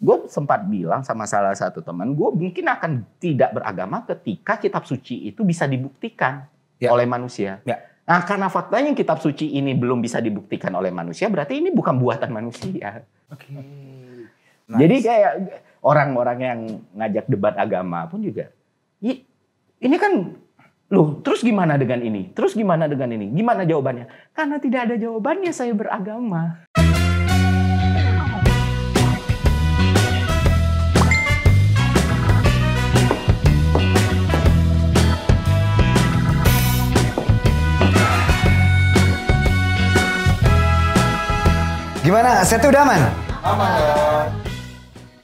gue sempat bilang sama salah satu teman gue mungkin akan tidak beragama ketika kitab suci itu bisa dibuktikan ya. oleh manusia ya. nah karena faktanya kitab suci ini belum bisa dibuktikan oleh manusia berarti ini bukan buatan manusia okay. nice. jadi kayak orang-orang yang ngajak debat agama pun juga ini kan loh terus gimana dengan ini terus gimana dengan ini gimana jawabannya karena tidak ada jawabannya saya beragama Gimana? Setnya udah aman? Aman ya.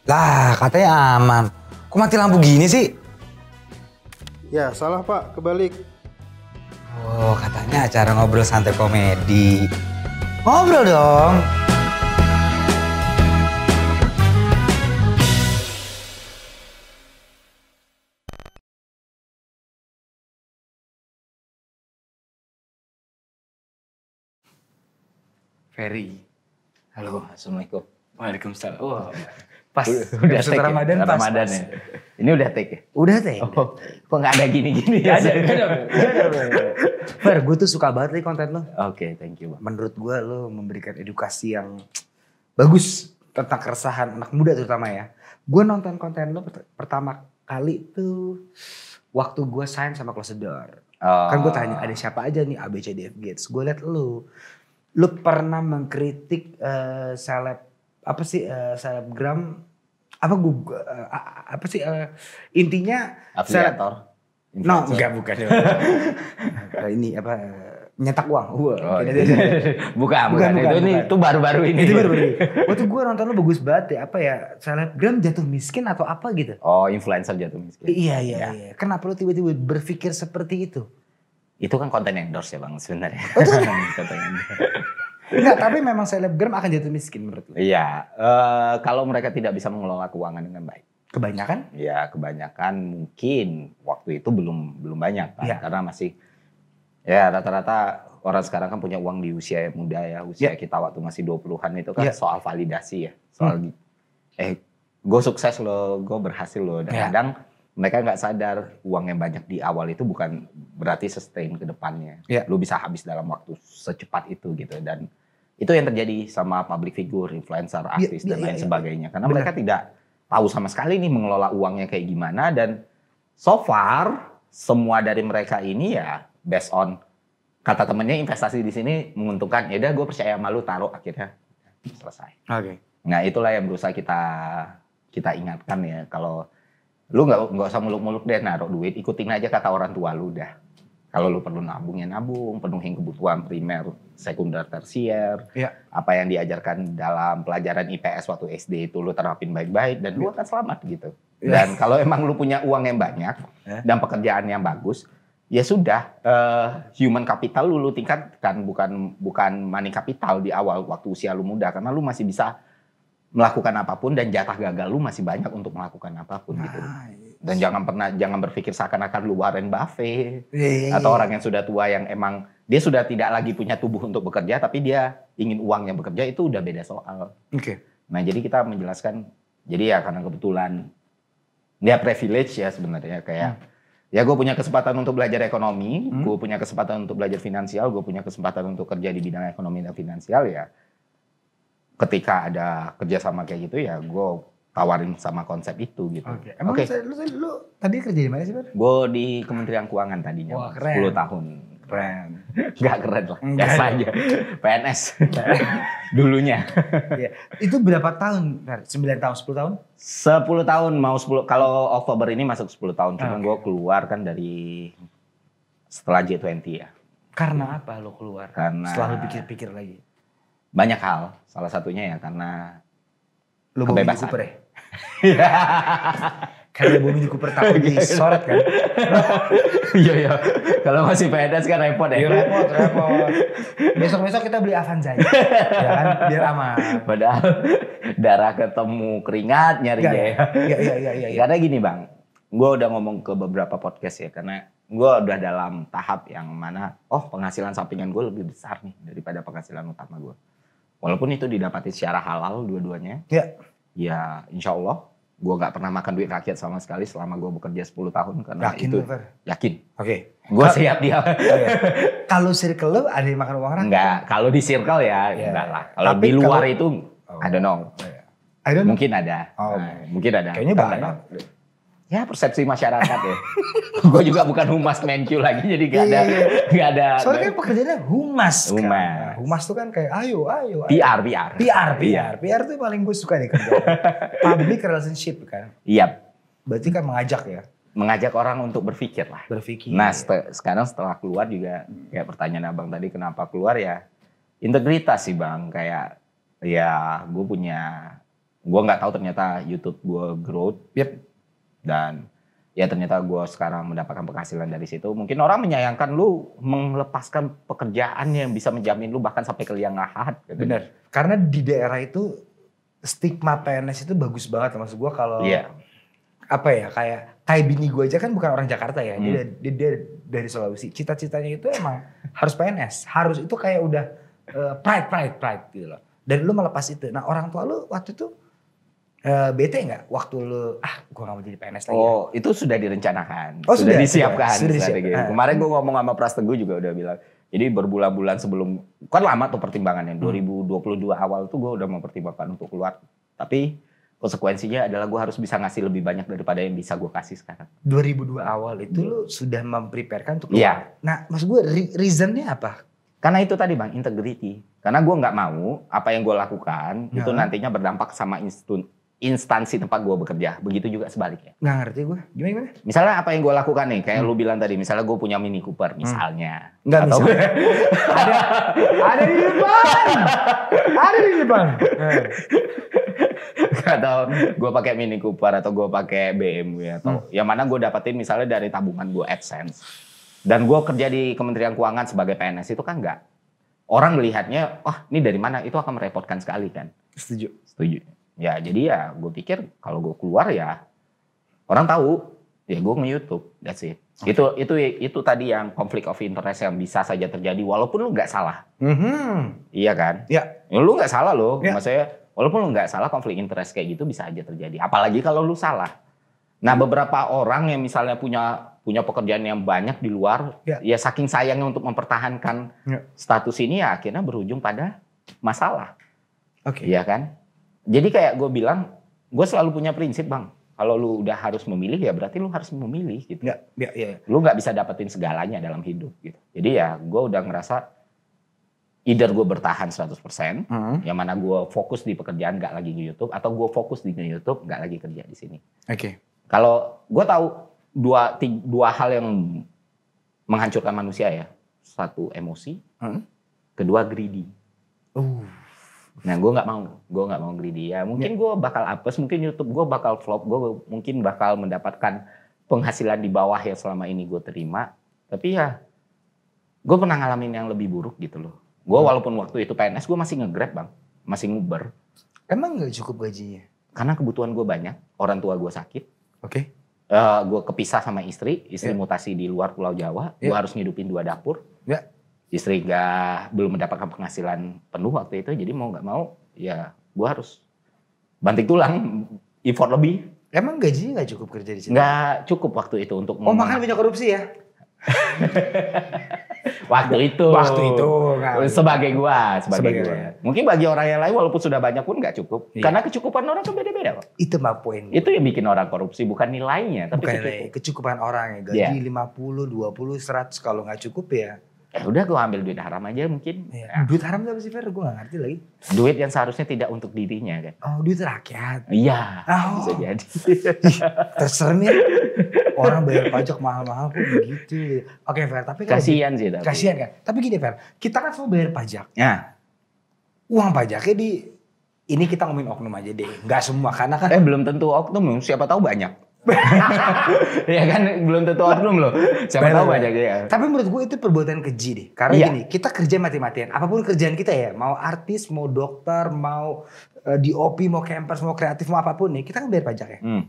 Lah, katanya aman. Kok mati lampu gini sih? Ya, salah Pak. Kebalik. Oh, katanya acara ngobrol santai komedi. Ngobrol dong. Ferry. Halo, Assalamualaikum. Waalaikumsalam. Wow. Pas udah take ya? Ramadan, ya? Ramadan pas. ya. Ini udah take ya? Udah take. Oh. Kok gak ada gini-gini ya? Ada, ada, ada. Fer, gue tuh suka banget nih konten lo. Oke, okay, thank you. Bang. Menurut gue lo memberikan edukasi yang bagus tentang keresahan anak muda terutama ya. Gue nonton konten lo pertama kali tuh waktu gue sign sama Close kan Oh. Kan gue tanya ada siapa aja nih A B C D F G. Gue liat lo lu pernah mengkritik uh, seleb apa sih uh, selebgram apa gua eh, uh, apa sih uh, intinya afiliator no enggak bukan uh, ini apa uh, nyetak uang gua oh, Iya. bukan, gitu. bukan, bukan, bukan, itu bukan. ini itu baru-baru ini itu baru-baru ini waktu gua nonton lu bagus banget ya apa ya selebgram jatuh miskin atau apa gitu oh influencer jatuh miskin iya iya, ya. iya. kenapa lu tiba-tiba berpikir seperti itu itu kan konten endorse ya bang sebenarnya. Oh, Enggak, tapi memang selebgram akan jatuh miskin menurut lo. Iya, uh, kalau mereka tidak bisa mengelola keuangan dengan baik. Kebanyakan? Ya, kebanyakan mungkin waktu itu belum belum banyak kan, karena masih ya rata-rata orang sekarang kan punya uang di usia muda ya, usia ya. kita waktu masih 20-an itu kan ya. soal validasi ya, soal hmm. eh gue sukses loh, gue berhasil loh. Dan ya. kadang mereka nggak sadar uang yang banyak di awal itu bukan berarti sustain ke depannya. Yeah. Lu bisa habis dalam waktu secepat itu gitu dan itu yang terjadi sama public figure, influencer, iya, artis yeah, dan iya, lain yeah, sebagainya. Karena Bener. mereka tidak tahu sama sekali nih mengelola uangnya kayak gimana dan so far semua dari mereka ini ya based on kata temennya investasi di sini menguntungkan. Ya udah gue percaya malu taruh akhirnya selesai. Oke. Okay. Nah, itulah yang berusaha kita kita ingatkan ya kalau lu nggak nggak usah muluk-muluk deh naruh duit ikutin aja kata orang tua lu dah kalau lu perlu nabung ya nabung penuhi kebutuhan primer sekunder tersier ya. apa yang diajarkan dalam pelajaran IPS waktu SD itu lu terapin baik-baik dan ya. lu iya. akan selamat gitu ya. dan kalau emang lu punya uang yang banyak ya. dan pekerjaan yang bagus ya sudah uh, human capital lu, lu tingkatkan bukan bukan money capital di awal waktu usia lu muda karena lu masih bisa melakukan apapun dan jatah gagal lu masih banyak untuk melakukan apapun nah, gitu. Dan jangan pernah jangan berpikir seakan-akan lu Warren Buffett yeah. Iya, atau iya. orang yang sudah tua yang emang dia sudah tidak lagi punya tubuh untuk bekerja tapi dia ingin uang yang bekerja itu udah beda soal. Oke. Okay. Nah, jadi kita menjelaskan jadi ya karena kebetulan dia privilege ya sebenarnya kayak hmm. Ya gue punya kesempatan untuk belajar ekonomi, hmm. gue punya kesempatan untuk belajar finansial, gue punya kesempatan untuk kerja di bidang ekonomi dan finansial ya ketika ada kerjasama kayak gitu ya gue tawarin sama konsep itu gitu. Oke. Okay. Emang okay. Lu, lu, lu tadi kerja di mana sih, Bar? Gue di Kementerian Keuangan tadinya. Wah, keren. 10 tahun. Keren. Gak keren lah. Enggak. Biasa aja. PNS. Dulunya. Iya. Itu berapa tahun, 9 tahun, 10 tahun? 10 tahun, mau 10. Kalau Oktober ini masuk 10 tahun. Cuman okay. gue keluar kan dari setelah J20 ya. Karena apa lo keluar? Karena... Selalu pikir-pikir lagi banyak hal. Salah satunya ya karena lu bebas Cooper ya? Iya. karena Bumi Cooper takut disorot kan. Iya iya. Kalau masih pedas kan repot ya. Iya repot, repot. Besok-besok kita beli Avanza ya. ya kan biar aman. Padahal darah ketemu keringat nyari ya. Iya iya iya iya. Karena gini, Bang. Gue udah ngomong ke beberapa podcast ya karena gue udah dalam tahap yang mana oh penghasilan sampingan gue lebih besar nih daripada penghasilan utama gue Walaupun itu didapati secara halal dua-duanya. Iya. Ya insya Allah gue gak pernah makan duit rakyat sama sekali selama gue bekerja 10 tahun karena yakin, itu bener. yakin oke okay. gue siap dia okay. Iya, iya. kalau circle lo ada yang makan uang rakyat enggak kalau di circle ya yeah. enggak lah kalau di luar kalo, itu oh. I don't know I don't know. mungkin ada oh. nah, mungkin ada kayaknya banyak ya persepsi masyarakat ya. gue juga bukan humas menkyu lagi jadi gak ada iya, iya. gak ada. Soalnya kan pekerjaannya humas. Kan. Humas. Kan. Humas tuh kan kayak ayo ayo. PR PR. PR PR. Iya. PR tuh paling gue suka nih kerja. Public relationship kan. Iya. Berarti kan mengajak ya. Mengajak orang untuk berpikir lah. Berpikir. Nah setel, sekarang setelah keluar juga kayak pertanyaan abang tadi kenapa keluar ya integritas sih bang kayak ya gue punya gue nggak tahu ternyata YouTube gue growth. Yep dan ya ternyata gue sekarang mendapatkan penghasilan dari situ mungkin orang menyayangkan lu melepaskan pekerjaan yang bisa menjamin lu bahkan sampai ke liang lahat gitu. bener karena di daerah itu stigma PNS itu bagus banget maksud gue kalau yeah. apa ya kayak kayak bini gue aja kan bukan orang Jakarta ya hmm. dia, dia, dari Sulawesi cita-citanya itu emang harus PNS harus itu kayak udah uh, pride pride pride gitu loh dan lu melepas itu nah orang tua lu waktu itu Uh, bete nggak waktu lu ah gue gak mau jadi PNS lagi ya? oh ya. itu sudah direncanakan oh, sudah, sudah disiapkan sudah, sudah disiapkan. Gitu. kemarin gue ngomong sama Pras Teguh juga udah bilang jadi berbulan-bulan sebelum kan lama tuh pertimbangannya 2022 hmm. awal tuh gue udah mempertimbangkan untuk keluar. Tapi konsekuensinya adalah gue harus bisa ngasih lebih banyak daripada yang bisa gue kasih sekarang. 2002 awal itu hmm. lu sudah mempreparekan untuk iya. keluar. Ya. Nah, maksud gue reasonnya apa? Karena itu tadi bang integrity. Karena gue nggak mau apa yang gue lakukan ya. itu nantinya berdampak sama institut instansi tempat gue bekerja. Begitu juga sebaliknya. Gak ngerti gue. Gimana gimana? Misalnya apa yang gue lakukan nih, kayak hmm. lu bilang tadi, misalnya gue punya Mini Cooper, hmm. misalnya. Hmm. Nggak Atau misalnya. ada, ada di depan. ada di depan. Hmm. atau gue pakai Mini Cooper atau gue pakai BMW atau hmm. yang mana gue dapetin misalnya dari tabungan gue AdSense dan gue kerja di Kementerian Keuangan sebagai PNS itu kan enggak orang melihatnya wah oh, ini dari mana itu akan merepotkan sekali kan setuju setuju ya jadi ya gue pikir kalau gue keluar ya orang tahu ya gue nge YouTube that's it okay. itu itu itu tadi yang konflik of interest yang bisa saja terjadi walaupun lu nggak salah mm-hmm. iya kan ya yeah. lu nggak salah lo yeah. maksudnya walaupun lu nggak salah konflik interest kayak gitu bisa aja terjadi apalagi kalau lu salah nah beberapa orang yang misalnya punya punya pekerjaan yang banyak di luar ya, ya saking sayangnya untuk mempertahankan yeah. status ini ya akhirnya berujung pada masalah Oke. Okay. Iya kan? jadi kayak gue bilang gue selalu punya prinsip bang kalau lu udah harus memilih ya berarti lu harus memilih gitu ya, ya, ya. lu nggak bisa dapetin segalanya dalam hidup gitu jadi ya gue udah ngerasa either gue bertahan 100%, persen, hmm. yang mana gue fokus di pekerjaan gak lagi di YouTube, atau gue fokus di YouTube gak lagi kerja di sini. Oke. Okay. Kalau gue tahu dua tiga, dua hal yang menghancurkan manusia ya, satu emosi, hmm. kedua greedy. Uh. Nah, gue nggak mau, gue nggak mau greedy dia. Mungkin ya. gue bakal apes, mungkin YouTube gue bakal flop, gue mungkin bakal mendapatkan penghasilan di bawah yang selama ini gue terima. Tapi ya, gue pernah ngalamin yang lebih buruk gitu loh. Gue hmm. walaupun waktu itu PNS, gue masih ngegrab bang, masih nguber. Emang nggak cukup gajinya? Karena kebutuhan gue banyak, orang tua gue sakit. Oke. Okay. Uh, eh, gue kepisah sama istri, istri yeah. mutasi di luar Pulau Jawa, yeah. gue ya. harus ngidupin dua dapur. Yeah istri gak belum mendapatkan penghasilan penuh waktu itu jadi mau nggak mau ya gue harus banting tulang effort lebih emang gaji nggak cukup kerja di sini nggak cukup waktu itu untuk oh makan punya korupsi ya waktu itu waktu itu kan. sebagai gua sebagai, sebagai gua ya. mungkin bagi orang yang lain walaupun sudah banyak pun nggak cukup iya. karena kecukupan orang tuh beda-beda kok itu mah poin itu yang bikin orang korupsi bukan nilainya tapi bukan nilai kecukupan orang ya gaji iya. lima puluh dua puluh seratus kalau nggak cukup ya eh udah gue ambil duit haram aja mungkin. Iya. Ya. Duit haram apa sih Fer? Gue gak ngerti lagi. Duit yang seharusnya tidak untuk dirinya kan. Oh duit rakyat. Iya oh. bisa jadi. terserah Orang bayar pajak mahal-mahal kok begitu. Oke Fer tapi kan. Kasian sih tapi. Kasian kan. Tapi gini Fer. Kita kan semua bayar pajak. Ya. Uang pajaknya di ini kita ngomongin oknum aja deh, nggak semua karena kan eh belum tentu oknum, siapa tahu banyak. ya kan belum tentu oknum loh. Siapa tahu banyak ya. Tapi menurut gue itu perbuatan keji deh. Karena ya. gini, kita kerja mati-matian. Apapun kerjaan kita ya, mau artis, mau dokter, mau uh, e, OP, mau campers, mau kreatif, mau apapun nih, kita kan bayar pajak ya. Hmm.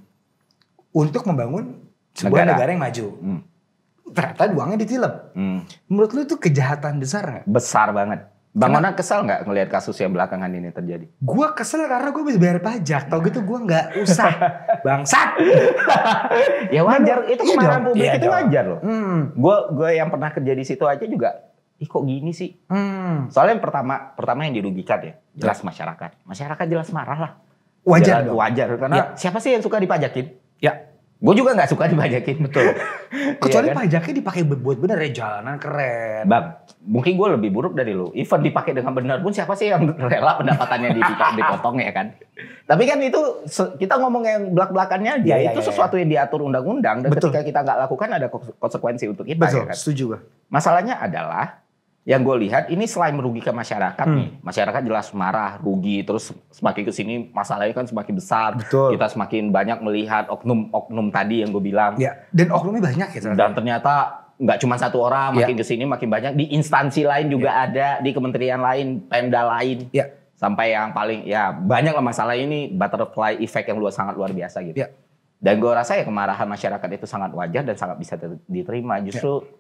Untuk membangun sebuah negara, negara yang maju. Hmm. Ternyata uangnya ditilep. Hmm. Menurut lu itu kejahatan besar gak? Besar banget Bang Ona kesal nggak ngelihat kasus yang belakangan ini terjadi? Gua kesel karena gue bisa bayar pajak. Tau gitu gue nggak usah. Bangsat. ya wajar. Itu iya kemarahan publik iya itu wajar loh. Hmm. Gue gue yang pernah kerja di situ aja juga. Ih kok gini sih? Hmm. Soalnya yang pertama pertama yang dirugikan ya jelas iya. masyarakat. Masyarakat jelas marah lah. Wajar jelas, dong. Wajar karena ya. siapa sih yang suka dipajakin? Ya Gue juga nggak suka dipajakin. Betul. Kecuali iya kan? pajaknya dipakai buat bener ya jalanan keren. Bang, mungkin gue lebih buruk dari lu. Even dipakai dengan benar pun siapa sih yang rela pendapatannya dipotong ya kan? Tapi kan itu kita ngomong yang belak belakannya dia ya, iya, itu ya, sesuatu ya. yang diatur undang-undang dan Betul. ketika kita nggak lakukan ada konsekuensi untuk kita. Betul. Ya kan? Setuju gue. Masalahnya adalah yang gue lihat ini selain merugikan masyarakat hmm. nih, masyarakat jelas marah, rugi, terus semakin ke sini masalahnya kan semakin besar. Betul. Kita semakin banyak melihat oknum-oknum tadi yang gue bilang. Ya, dan oknumnya banyak ya ternyata. Dan ternyata nggak cuma satu orang, ya. makin ya. ke sini makin banyak di instansi lain juga ya. ada, di kementerian lain, Pemda lain. Ya. Sampai yang paling ya banyak lah masalah ini butterfly effect yang luar sangat luar biasa gitu. Ya. Dan gue rasa ya kemarahan masyarakat itu sangat wajar dan sangat bisa diterima. Justru ya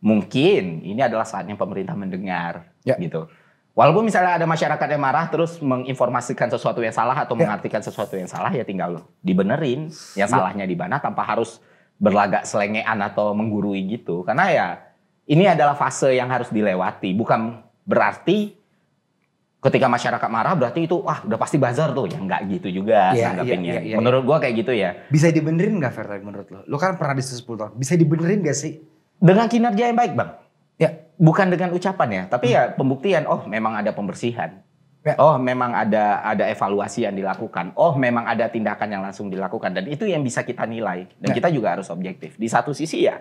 mungkin ini adalah saatnya pemerintah mendengar ya. gitu. Walaupun misalnya ada masyarakat yang marah terus menginformasikan sesuatu yang salah atau ya. mengartikan sesuatu yang salah ya tinggal dibenerin yang ya. salahnya di mana tanpa harus berlagak selengean atau menggurui gitu. Karena ya ini adalah fase yang harus dilewati, bukan berarti ketika masyarakat marah berarti itu wah udah pasti bazar tuh ya nggak gitu juga ya, ya nanggapinnya. ya, ya, ya, menurut gua kayak gitu ya. Bisa dibenerin nggak Fer menurut lo? Lo kan pernah di 10 tahun. Bisa dibenerin gak sih? Dengan kinerja yang baik, Bang. Ya, bukan dengan ucapan ya, tapi ya hmm. ya pembuktian oh memang ada pembersihan. Ya. Oh, memang ada ada evaluasi yang dilakukan. Oh, memang ada tindakan yang langsung dilakukan dan itu yang bisa kita nilai dan ya. kita juga harus objektif. Di satu sisi ya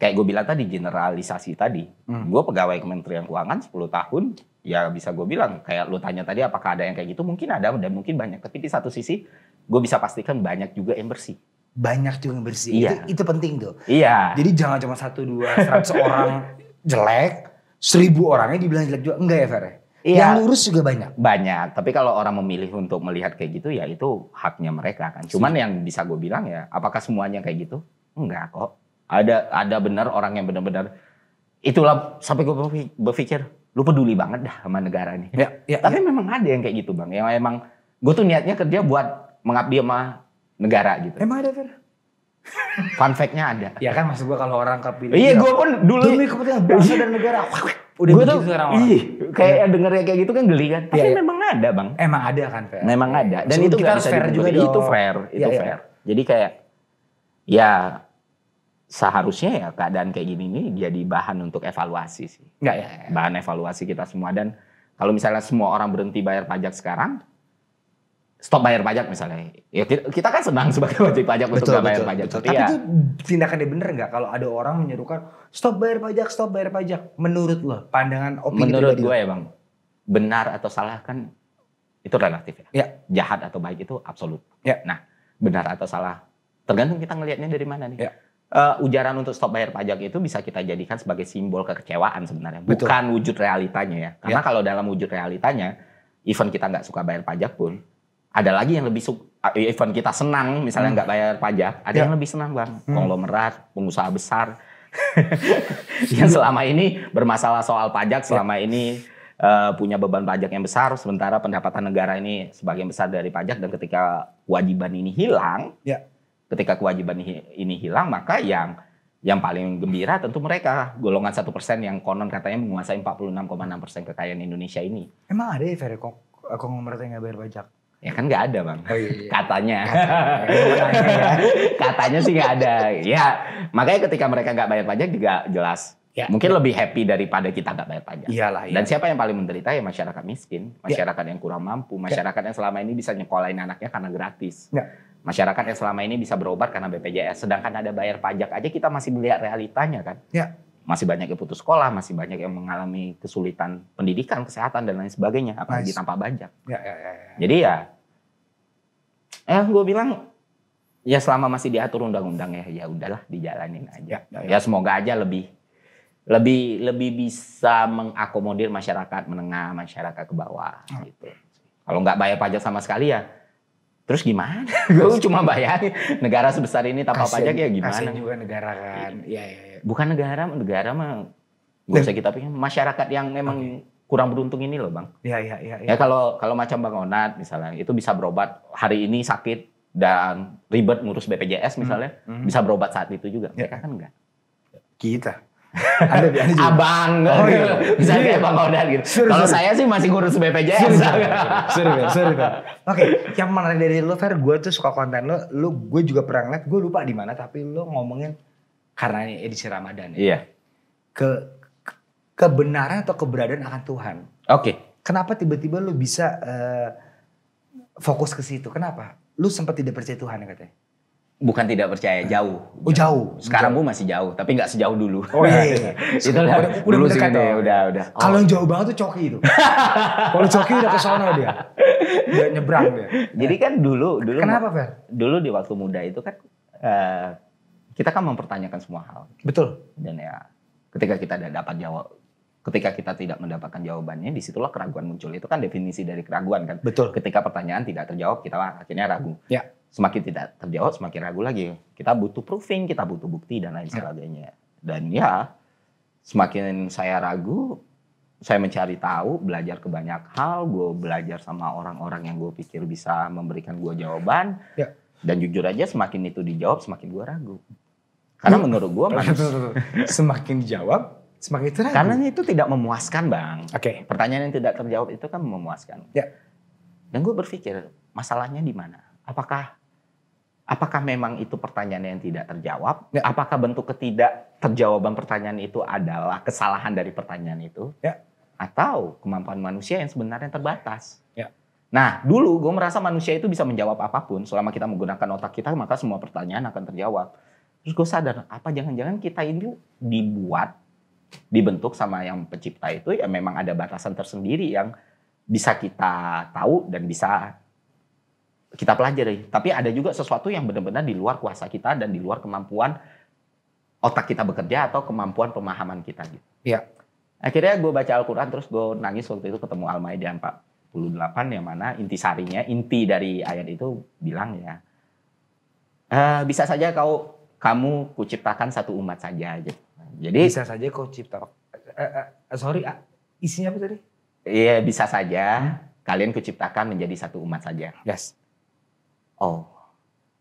kayak gue bilang tadi generalisasi tadi. Hmm. Gue pegawai Kementerian Keuangan 10 tahun, ya bisa gue bilang kayak lu tanya tadi apakah ada yang kayak gitu? Mungkin ada dan mungkin banyak, tapi di satu sisi gue bisa pastikan banyak juga yang bersih banyak juga yang bersih. Iya. Itu, itu penting tuh. Iya. Jadi jangan cuma satu dua seratus orang jelek, seribu orangnya dibilang jelek juga enggak ya Fer? Iya. Yang lurus juga banyak. Banyak. Tapi kalau orang memilih untuk melihat kayak gitu ya itu haknya mereka kan. Cuman yang bisa gue bilang ya, apakah semuanya kayak gitu? Enggak kok. Ada ada benar orang yang benar-benar itulah sampai gue berpikir lu peduli banget dah sama negara ini Ya, ya, Tapi ya. memang ada yang kayak gitu bang. Yang emang gue tuh niatnya kerja buat mengabdi sama negara gitu. Emang ada Fer? Fun fact-nya ada. ya kan maksud gue kalau orang kepilih. Iya gue pun dulu. Demi kepentingan bangsa dan negara. Udah gue tuh sekarang orang. Iya, kayak ya. dengernya kayak gitu kan geli kan. Iya, Tapi iya. memang ada bang. Emang ada kan Fer? Memang ada. Dan itu kita harus fair juga dong. Itu fair. Itu iya, fair. Jadi kayak ya seharusnya ya keadaan kayak gini ini jadi bahan untuk evaluasi sih. Enggak ya, ya, ya. Bahan evaluasi kita semua dan kalau misalnya semua orang berhenti bayar pajak sekarang, stop bayar pajak misalnya. Ya kita kan senang sebagai wajib pajak betul, untuk nggak bayar betul, pajak. Betul. Iya. Tapi ya. itu tindakannya bener nggak kalau ada orang menyerukan stop bayar pajak, stop bayar pajak. Menurut lo, pandangan opini Menurut gue ya bang, benar atau salah kan itu relatif ya. ya. Jahat atau baik itu absolut. Ya. Nah, benar atau salah tergantung kita ngelihatnya dari mana nih. Ya. Uh, ujaran untuk stop bayar pajak itu bisa kita jadikan sebagai simbol kekecewaan sebenarnya, betul. bukan wujud realitanya ya. Karena ya. kalau dalam wujud realitanya, even kita nggak suka bayar pajak pun, ada lagi yang lebih suka ah, e- event kita senang misalnya hmm. nggak hmm. bayar pajak ada ya. yang iya. lebih senang bang hmm. konglomerat pengusaha besar yang selama ini bermasalah soal pajak selama iya. ini uh, punya beban pajak yang besar sementara pendapatan negara ini sebagian besar dari pajak dan ketika kewajiban ini hilang ya. ketika kewajiban ini hilang maka yang yang paling gembira tentu mereka golongan satu persen yang konon katanya menguasai 46,6 persen kekayaan Indonesia ini. Emang ada ya Ferry kok konglomerat yang nggak bayar pajak? Ya kan nggak ada bang, oh, iya, iya. katanya, katanya, sih nggak ada. Ya makanya ketika mereka nggak bayar pajak juga jelas Ya, Mungkin ya. lebih happy daripada kita nggak bayar pajak. Iyalah, iya. Dan siapa yang paling menderita ya masyarakat miskin, ya. masyarakat ya. yang kurang mampu, ya. masyarakat ya. yang selama ini bisa nyekolahin anaknya karena gratis. Ya. Masyarakat yang selama ini bisa berobat karena BPJS, sedangkan ada bayar pajak aja kita masih melihat realitanya kan. Ya masih banyak yang putus sekolah, masih banyak yang mengalami kesulitan pendidikan, kesehatan dan lain sebagainya, apalagi nice. tanpa pajak. Ya, ya, ya, ya. Jadi ya, eh gue bilang ya selama masih diatur undang-undang ya, ya udahlah dijalanin aja. Ya, ya, ya. ya semoga aja lebih lebih lebih bisa mengakomodir masyarakat menengah, masyarakat ke bawah hmm. gitu. Kalau nggak bayar pajak sama sekali ya, terus gimana? gue cuma bayangin negara sebesar ini tanpa pajak ya gimana? Kasian juga negara kan, iya iya. Ya. ya, ya bukan negara negara mah nggak usah kita pikir masyarakat yang memang okay. kurang beruntung ini loh bang ya ya ya ya, ya kalau kalau macam bang Onat misalnya itu bisa berobat hari ini sakit dan ribet ngurus BPJS misalnya mm -hmm. bisa berobat saat itu juga ya. mereka ya. kan enggak kita ada, di Abang, oh, gitu. bisa kayak iya. Bang Odan gitu. Kalau saya sih masih ngurus BPJS. suruh, suruh. suruh, suruh. Oke, okay. yang menarik dari lo, Fer, gue tuh suka konten lo, lo gue juga pernah ngeliat, gue lupa di mana tapi lo ngomongin karena ini edisi Ramadan ya. Iya. Ke kebenaran atau keberadaan akan Tuhan. Oke. Okay. Kenapa tiba-tiba lu bisa uh, fokus ke situ? Kenapa? Lu sempat tidak percaya Tuhan ya katanya. Bukan tidak percaya, jauh. Oh jauh. Sekarang jauh. gue masih jauh, tapi nggak sejauh dulu. Oh iya. iya. itu udah, udah, dulu sih udah, udah, udah. Oh. Kalau yang jauh banget tuh Coki itu. Kalau Coki udah ke sana dia. dia nyebrang dia. Jadi kan dulu dulu Kenapa, Fer? Dulu di waktu muda itu kan uh, kita kan mempertanyakan semua hal. Betul. Dan ya ketika kita tidak dapat jawab ketika kita tidak mendapatkan jawabannya disitulah keraguan muncul itu kan definisi dari keraguan kan betul ketika pertanyaan tidak terjawab kita akhirnya ragu ya semakin tidak terjawab semakin ragu lagi kita butuh proofing kita butuh bukti dan lain ya. sebagainya dan ya semakin saya ragu saya mencari tahu belajar ke banyak hal gue belajar sama orang-orang yang gue pikir bisa memberikan gue jawaban ya. dan jujur aja semakin itu dijawab semakin gue ragu karena hmm. menurut gue semakin dijawab semakin terang. Karena itu tidak memuaskan bang. Oke. Okay. Pertanyaan yang tidak terjawab itu kan memuaskan. Ya. Dan gue berpikir masalahnya di mana? Apakah apakah memang itu pertanyaan yang tidak terjawab? Ya. Apakah bentuk ketidak terjawaban pertanyaan itu adalah kesalahan dari pertanyaan itu? Ya. Atau kemampuan manusia yang sebenarnya terbatas? Ya. Nah, dulu gue merasa manusia itu bisa menjawab apapun selama kita menggunakan otak kita, maka semua pertanyaan akan terjawab. Terus gue sadar, apa jangan-jangan kita ini dibuat, dibentuk sama yang pencipta itu ya memang ada batasan tersendiri yang bisa kita tahu dan bisa kita pelajari. Tapi ada juga sesuatu yang benar-benar di luar kuasa kita dan di luar kemampuan otak kita bekerja atau kemampuan pemahaman kita gitu. Iya. Akhirnya gue baca Al-Quran terus gue nangis waktu itu ketemu Al-Ma'idah 48 yang mana inti sarinya, inti dari ayat itu bilang ya, e, bisa saja kau kamu kuciptakan satu umat saja aja. Gitu. Jadi bisa saja kau cipta. Uh, uh, sorry, uh, isinya apa tadi? Iya, bisa saja hmm? kalian kuciptakan menjadi satu umat saja. Yes. Oh,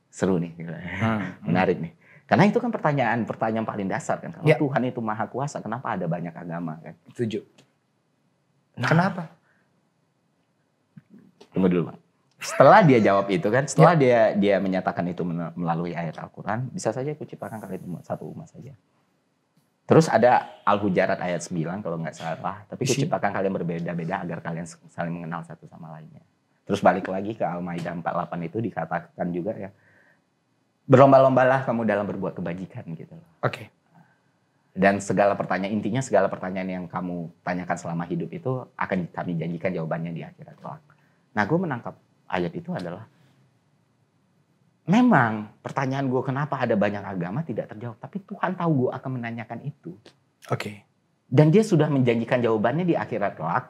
seru nih, hmm, hmm. menarik nih. Karena itu kan pertanyaan pertanyaan paling dasar kan. Kalau ya. Tuhan itu maha kuasa, kenapa ada banyak agama kan? Setuju. Nah. Kenapa? Tunggu dulu, Pak setelah dia jawab itu kan, setelah ya. dia dia menyatakan itu melalui ayat Al-Qur'an, bisa saja ciptakan kali itu satu umat saja. Terus ada Al-Hujarat ayat 9 kalau nggak salah, tapi kuciptakan kalian berbeda-beda agar kalian saling mengenal satu sama lainnya. Terus balik lagi ke Al-Maidah 48 itu dikatakan juga ya berlomba-lombalah kamu dalam berbuat kebajikan gitu loh. Oke. Okay. Dan segala pertanyaan intinya segala pertanyaan yang kamu tanyakan selama hidup itu akan kami janjikan jawabannya di akhirat kelak. Nah, gue menangkap ayat itu adalah memang pertanyaan gue kenapa ada banyak agama tidak terjawab, tapi Tuhan tahu gue akan menanyakan itu. Oke. Okay. Dan dia sudah menjanjikan jawabannya di akhirat kelak.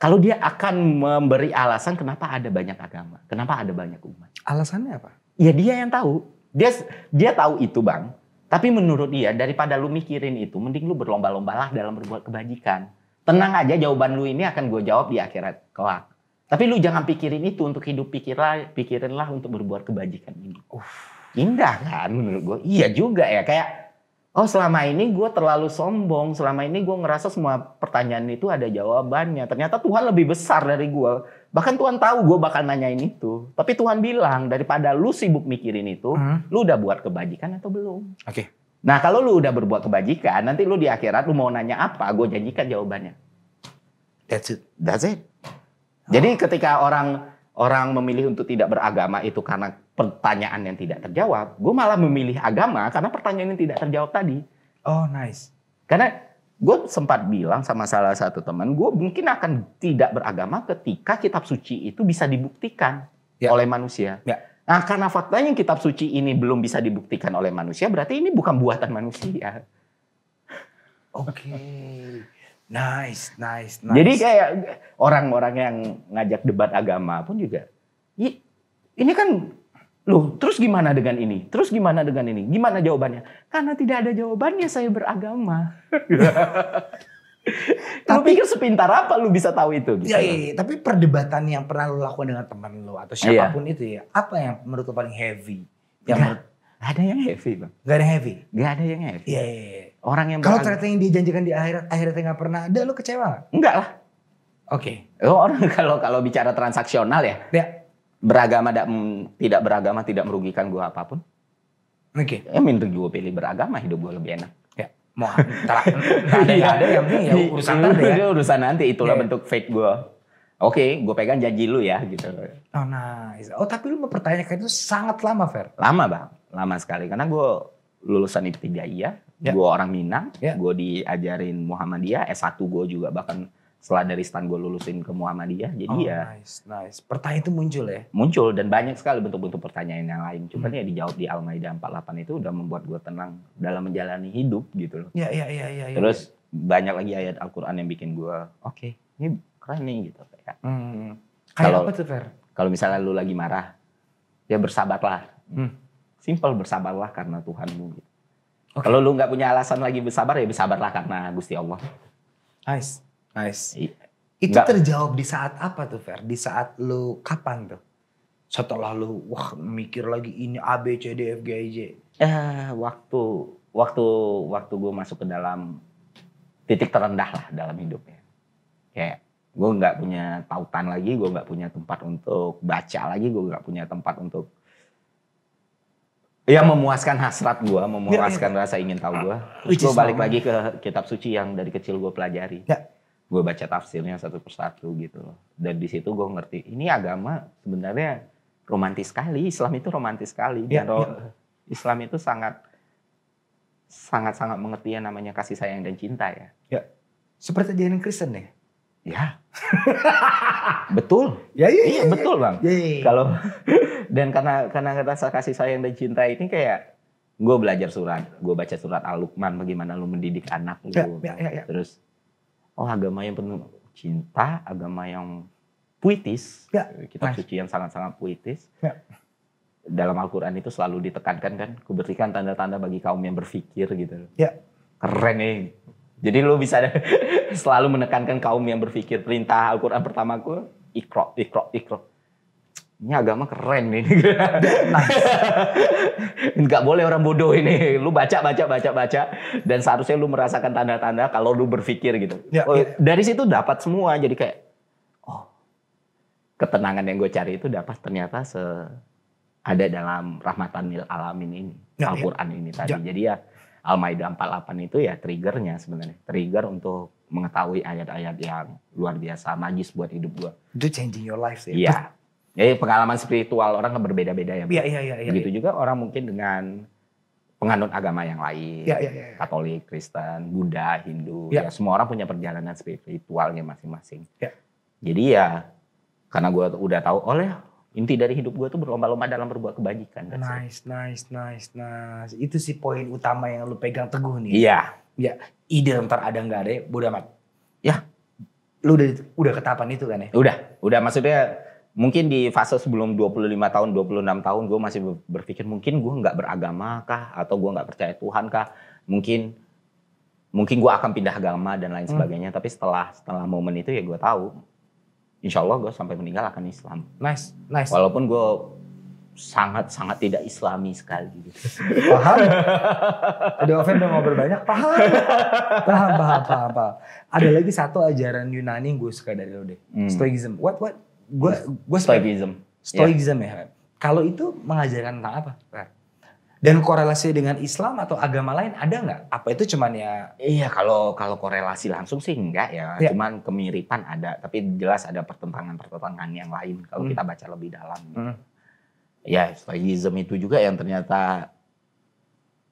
Kalau dia akan memberi alasan kenapa ada banyak agama, kenapa ada banyak umat. Alasannya apa? Ya dia yang tahu. Dia dia tahu itu bang. Tapi menurut dia daripada lu mikirin itu, mending lu berlomba-lombalah dalam berbuat kebajikan. Tenang aja jawaban lu ini akan gue jawab di akhirat kelak. Tapi lu jangan pikirin itu untuk hidup pikirlah, pikirinlah untuk berbuat kebajikan ini. Uff, indah kan menurut gue. Iya juga ya kayak oh selama ini gue terlalu sombong. Selama ini gue ngerasa semua pertanyaan itu ada jawabannya. Ternyata Tuhan lebih besar dari gue. Bahkan Tuhan tahu gue bakal nanyain itu. Tapi Tuhan bilang daripada lu sibuk mikirin itu, hmm. lu udah buat kebajikan atau belum? Oke. Okay. Nah kalau lu udah berbuat kebajikan, nanti lu di akhirat lu mau nanya apa, gue janjikan jawabannya. That's it. That's it. Jadi oh. ketika orang orang memilih untuk tidak beragama itu karena pertanyaan yang tidak terjawab, gue malah memilih agama karena pertanyaan yang tidak terjawab tadi. Oh, nice. Karena gue sempat bilang sama salah satu teman, gue mungkin akan tidak beragama ketika kitab suci itu bisa dibuktikan ya. oleh manusia. Ya. Nah, karena faktanya kitab suci ini belum bisa dibuktikan oleh manusia, berarti ini bukan buatan manusia. Oke. Okay. Nice, nice, nice. Jadi kayak orang-orang yang ngajak debat agama pun juga, ini kan loh terus gimana dengan ini? Terus gimana dengan ini? Gimana jawabannya? Karena tidak ada jawabannya saya beragama. tapi, lu pikir sepintar apa lu bisa tahu itu? Gitu iya, ya, tapi perdebatan yang pernah lu lakukan dengan teman lu atau iya. siapapun iya. itu ya, apa yang menurut lu paling heavy? Yang gak, ada yang heavy bang. Gak ada heavy? Gak ada yang heavy. Iya, iya, iya. Orang yang kalau ternyata yang dijanjikan di akhirat akhiratnya nggak pernah ada, lo kecewa Enggak lah. Oke. Okay. Lo orang kalau kalau bicara transaksional ya, ya. beragama da, mm, tidak beragama tidak merugikan gua apapun. Oke. Okay. Ya minder pilih beragama hidup gua lebih enak. Ya. Mau entar ada yang ada yang ini ya urusan nanti ya. urusan nanti itulah ya. bentuk fake gua. Oke, okay, gue pegang janji lu ya gitu. Oh nice. Oh tapi lu mempertanyakan itu sangat lama Fer. Lama bang, lama sekali karena gua lulusan iya, yeah. gue orang Minang, yeah. gue diajarin Muhammadiyah, S1 gue juga bahkan setelah dari stan gue lulusin ke Muhammadiyah. Jadi oh, ya nice, nice. Pertanyaan itu muncul ya? Muncul dan banyak sekali bentuk-bentuk pertanyaan yang lain. Cuman hmm. ya dijawab di Al-Maidah 48 itu udah membuat gue tenang dalam menjalani hidup gitu loh. Iya, iya, iya, Ya, Terus ya. banyak lagi ayat Al-Qur'an yang bikin gue, oke, okay, ini keren nih gitu kayak. Hmm. hmm, hmm. Kayak kalo, apa tuh, Fer? Kalau misalnya lu lagi marah, ya bersabarlah. Hmm. Simple bersabarlah karena Tuhanmu gitu. Okay. Kalau lu nggak punya alasan lagi bersabar ya bersabarlah karena Gusti Allah. Nice, nice. I, itu enggak. terjawab di saat apa tuh Fer? Di saat lu kapan tuh? Setelah lu wah mikir lagi ini A B C D F G I J. Eh, waktu waktu waktu gue masuk ke dalam titik terendah lah dalam hidupnya. Kayak gue nggak punya tautan lagi, gue nggak punya tempat untuk baca lagi, gue nggak punya tempat untuk Iya memuaskan hasrat gue, memuaskan rasa ingin tahu gue. Gue balik lagi ke kitab suci yang dari kecil gue pelajari. Gue baca tafsirnya satu persatu gitu loh. Dan di situ gue ngerti, ini agama sebenarnya romantis sekali. Islam itu romantis sekali. Iya, dan ya. Islam itu sangat sangat-sangat mengerti yang namanya kasih sayang dan cinta ya. Ya. Seperti ajaran Kristen ya. Ya. betul. Ya, ya, iya, betul, Bang. Ya, ya, ya. Kalau dan karena karena rasa kasih sayang dan cinta ini kayak gue belajar surat, gue baca surat al lukman bagaimana lu mendidik anak lu. Ya, ya, ya, ya. Terus oh agama yang penuh cinta, agama yang puitis. Ya. Kita nice. suci yang sangat-sangat puitis. Ya. Dalam Al-Qur'an itu selalu ditekankan kan, kuberikan tanda-tanda bagi kaum yang berpikir gitu. Ya. Keren nih jadi lu bisa selalu menekankan kaum yang berpikir perintah Al-Qur'an pertamaku ikro ikro ikro. Ini agama keren nih. Enggak boleh orang bodoh ini. Lu baca baca baca baca dan seharusnya lu merasakan tanda-tanda kalau lu berpikir gitu. Ya, oh, ya. Dari situ dapat semua jadi kayak oh ketenangan yang gue cari itu dapat ternyata se ada dalam rahmatan lil alamin ini ya, ya. Al-Quran ya. ini tadi. Ya. Jadi ya Al-Maidah 48 itu ya triggernya sebenarnya. Trigger untuk mengetahui ayat-ayat yang luar biasa magis buat hidup gue. Itu changing your life sih. Ya. Iya. Jadi pengalaman spiritual orang kan berbeda-beda ya. Iya, iya, iya. Ya, Begitu ya. juga orang mungkin dengan penganut agama yang lain. Iya, iya, iya, iya. Katolik, Kristen, Buddha, Hindu. Ya. ya semua orang punya perjalanan spiritualnya masing-masing. -masing. Iya. Jadi ya karena gue udah tahu oleh ya, inti dari hidup gue tuh berlomba-lomba dalam berbuat kebajikan. Nice, nice, nice, nice. Itu sih poin utama yang lu pegang teguh nih. Iya. Ya, ide ntar ada nggak ada, bodo amat. Ya, lu udah udah ketapan itu kan ya? Udah, udah maksudnya mungkin di fase sebelum 25 tahun, 26 tahun gue masih berpikir mungkin gue nggak beragama kah atau gue nggak percaya Tuhan kah? Mungkin mungkin gue akan pindah agama dan lain hmm. sebagainya. Hmm. Tapi setelah setelah momen itu ya gue tahu insya Allah gue sampai meninggal akan Islam. Nice, nice. Walaupun gue sangat-sangat tidak islami sekali gitu. Paham? Ada Oven udah ngobrol banyak, paham. Paham, paham, paham, paham. Ada lagi satu ajaran Yunani yang gue suka dari lo deh. Hmm. Stoicism. What, what? Gue, gue Stoicism. Stoicism yeah. ya. Kalau itu mengajarkan tentang apa? Dan korelasi dengan Islam atau agama lain ada nggak? Apa itu cuman ya? Iya kalau kalau korelasi langsung sih enggak ya. ya. Cuman kemiripan ada, tapi jelas ada pertentangan-pertentangan yang lain kalau hmm. kita baca lebih dalam. Hmm. Ya, Islamisme itu juga yang ternyata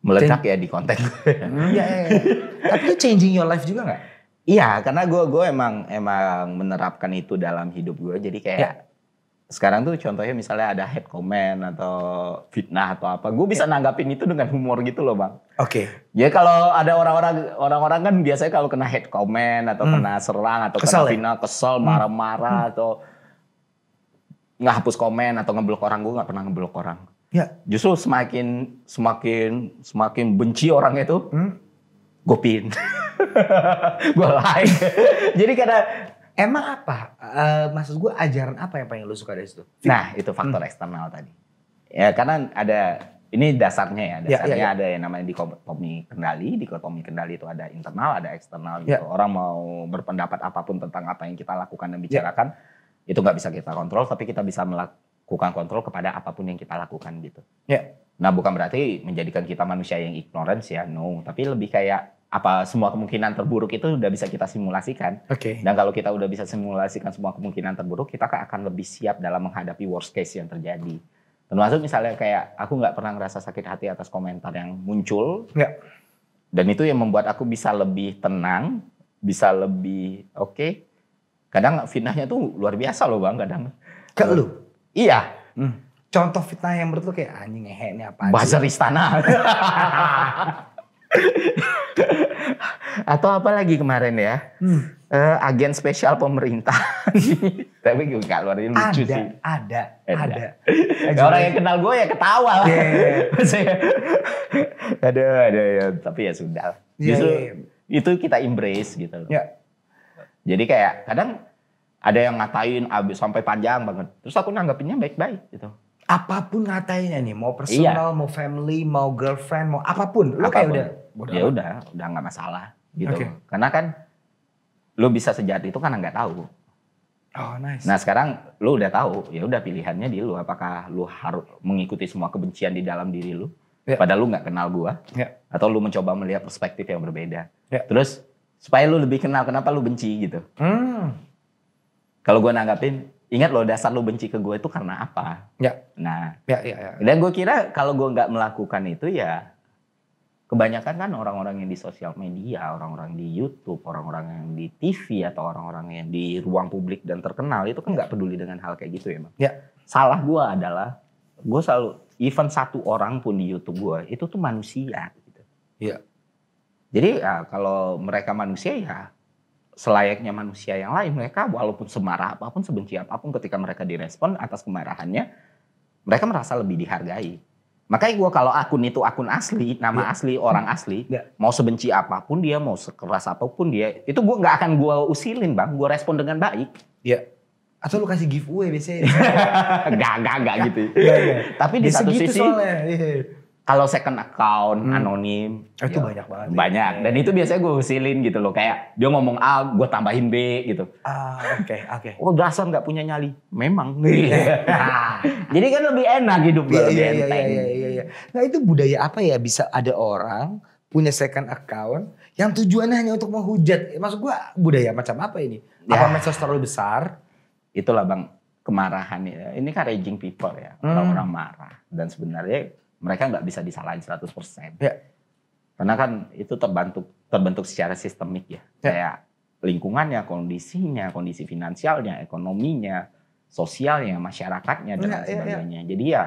meledak Change. ya di konten. Hmm. Iya, iya, iya. tapi itu changing your life juga nggak? Iya, karena gue gue emang emang menerapkan itu dalam hidup gue. Jadi kayak ya sekarang tuh contohnya misalnya ada head comment atau fitnah atau apa, gue bisa ya. nanggapin itu dengan humor gitu loh bang. Oke. Okay. Ya kalau ada orang-orang orang-orang kan biasanya kalau kena head comment atau hmm. kena serang atau kesel kena ya? fitnah ya? kesel hmm. marah-marah hmm. atau nggak hapus komen atau ngeblok orang gue nggak pernah ngeblok orang. Ya. Justru semakin semakin semakin benci orang itu, hmm? gue pin, gue like. Jadi karena Emang apa? Uh, maksud gue ajaran apa yang paling lu suka dari situ? Nah itu faktor hmm. eksternal tadi. Ya karena ada ini dasarnya ya, ya dasarnya ya, ya, ya. ada yang namanya dikotomi kendali. Dikotomi kendali itu ada internal, ada eksternal ya. gitu. Ya. Orang mau berpendapat apapun tentang apa yang kita lakukan dan ya. bicarakan, ya. itu nggak bisa kita kontrol, tapi kita bisa melakukan kontrol kepada apapun yang kita lakukan gitu. Ya. Nah bukan berarti menjadikan kita manusia yang ignorance ya, no. Tapi lebih kayak apa semua kemungkinan terburuk itu udah bisa kita simulasikan. Oke. Okay. Dan kalau kita udah bisa simulasikan semua kemungkinan terburuk, kita akan lebih siap dalam menghadapi worst case yang terjadi. Termasuk misalnya kayak aku nggak pernah ngerasa sakit hati atas komentar yang muncul. Ya. Dan itu yang membuat aku bisa lebih tenang, bisa lebih oke. Okay. Kadang fitnahnya tuh luar biasa loh bang, kadang. Ke lu? Iya. Hmm. Contoh fitnah yang menurut lu kayak anjing ngehe ini apa? Bazar istana. Atau apa lagi kemarin ya? Hmm. Uh, agen spesial pemerintah. Tapi gue gak luar ini lucu ada, sih. Ada, ada, ada. Orang yang kenal gue ya ketawa iya, iya, iya. lah. Yeah. ada, ada ya. Tapi ya sudah. Yeah, Justru yeah, yeah. itu kita embrace gitu loh. Yeah. Jadi kayak kadang ada yang ngatain abis ah, sampai panjang banget. Terus aku nanggapinnya baik-baik gitu apapun ratainya nih mau iya. personal iya. mau family mau girlfriend mau apapun lu kayak udah ya udah udah nggak masalah gitu okay. karena kan lu bisa sejati itu karena nggak tahu oh nice nah sekarang lu udah tahu ya udah pilihannya di lu apakah lu harus mengikuti semua kebencian di dalam diri lu yeah. padahal lu nggak kenal gua yeah. atau lu mencoba melihat perspektif yang berbeda yeah. terus supaya lu lebih kenal kenapa lu benci gitu hmm. kalau gua nanggapin ingat loh dasar lo benci ke gue itu karena apa? Ya. Nah, ya, ya, ya. dan gue kira kalau gue nggak melakukan itu ya kebanyakan kan orang-orang yang di sosial media, orang-orang di YouTube, orang-orang yang di TV atau orang-orang yang di ruang publik dan terkenal itu kan nggak peduli dengan hal kayak gitu ya, bang. Ya. Salah gue adalah gue selalu even satu orang pun di YouTube gue itu tuh manusia. Gitu. Ya. Jadi ya, kalau mereka manusia ya selayaknya manusia yang lain mereka walaupun semarah apapun sebenci apapun ketika mereka direspon atas kemarahannya mereka merasa lebih dihargai makanya gue kalau akun itu akun asli nama ya. asli orang hmm. asli ya. mau sebenci apapun dia mau sekeras apapun dia itu gue nggak akan gue usilin bang gue respon dengan baik ya atau lu kasih giveaway biasanya gak gak gak gitu gak, iya, gak. Iya. tapi di Bisa satu gitu sisi soalnya. Iya kalau second account hmm. anonim ah, itu ya, banyak banget banyak dan iya. itu biasanya gue usilin gitu loh kayak dia ngomong A gue tambahin B gitu ah, oke uh, oke okay. oh dasar nggak punya nyali memang iya. nah, jadi kan lebih enak hidup gue iya, lebih iya, iya, enteng iya, iya, iya, iya. nah itu budaya apa ya bisa ada orang punya second account yang tujuannya hanya untuk menghujat eh, maksud gue budaya macam apa ini ya. apa medsos terlalu besar itulah bang kemarahan ya. ini kan raging people ya hmm. orang-orang hmm. marah dan sebenarnya mereka nggak bisa disalahin 100%. Ya. Karena kan itu terbentuk terbentuk secara sistemik ya. ya. Kayak lingkungannya, kondisinya, kondisi finansialnya, ekonominya, sosialnya, masyarakatnya dan ya, ya, sebagainya. Ya, ya. Jadi ya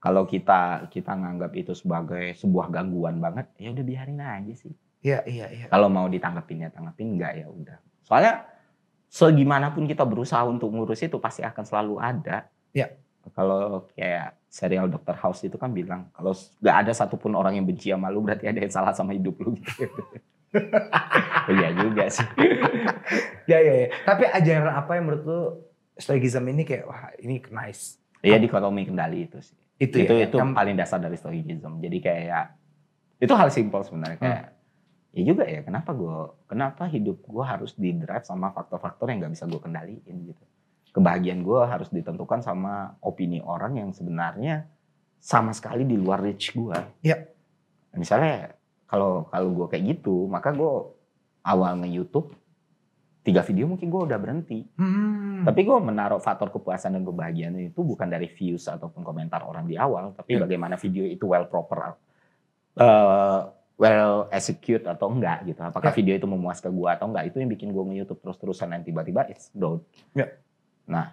kalau kita kita nganggap itu sebagai sebuah gangguan banget, ya udah biarin aja sih. Iya, iya, iya. Kalau mau ditanggepin ya tanggepin, enggak ya udah. Soalnya segimanapun kita berusaha untuk ngurus itu pasti akan selalu ada. Iya kalau kayak serial Dr. House itu kan bilang kalau nggak ada satupun orang yang benci sama lu berarti ada yang salah sama hidup lu gitu. iya juga sih. ya, ya, ya. Tapi ajaran apa yang menurut lu stoicism ini kayak wah ini nice. Iya dikotomi kendali itu sih. Itu ya? itu, ya, itu yang paling dasar dari stoicism. Jadi kayak itu hal simpel sebenarnya kayak hmm. ya juga ya kenapa gue kenapa hidup gue harus di drive sama faktor-faktor yang gak bisa gue kendaliin gitu kebahagiaan gue harus ditentukan sama opini orang yang sebenarnya sama sekali di luar reach gue. Iya. Nah, misalnya kalau kalau gue kayak gitu, maka gue awal nge YouTube tiga video mungkin gue udah berhenti. Hmm. Tapi gue menaruh faktor kepuasan dan kebahagiaan itu bukan dari views ataupun komentar orang di awal, tapi yep. Iya. bagaimana video itu well proper, uh, well execute atau enggak gitu. Apakah yeah. video itu memuaskan gue atau enggak itu yang bikin gue nge YouTube terus-terusan dan tiba-tiba it's down. Yeah. Nah,